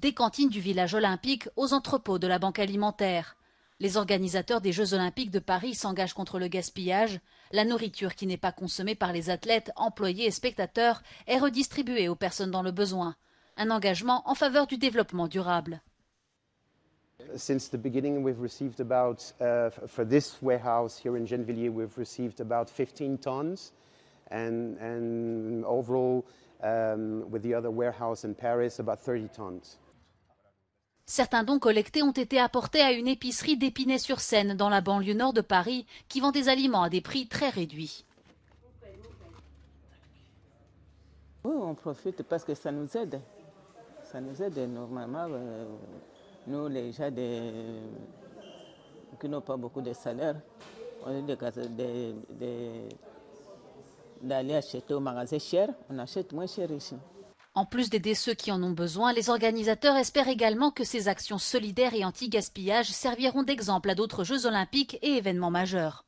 des cantines du village olympique aux entrepôts de la banque alimentaire. Les organisateurs des Jeux olympiques de Paris s'engagent contre le gaspillage. La nourriture qui n'est pas consommée par les athlètes, employés et spectateurs est redistribuée aux personnes dans le besoin. Un engagement en faveur du développement durable. Since the beginning, we've received about, uh, for this warehouse here in Gennevilliers, we've received about 15 tons and, and overall um, with the other warehouse Paris about 30 tons. Certains dons collectés ont été apportés à une épicerie d'Épinay-sur-Seine dans la banlieue nord de Paris qui vend des aliments à des prix très réduits. Oui, on profite parce que ça nous aide. Ça nous aide normalement. Euh, nous, les gens qui n'ont pas beaucoup de salaire, on est des, des d'aller acheter au magasin cher, on achète moins cher ici. En plus d'aider ceux qui en ont besoin, les organisateurs espèrent également que ces actions solidaires et anti-gaspillage serviront d'exemple à d'autres Jeux olympiques et événements majeurs.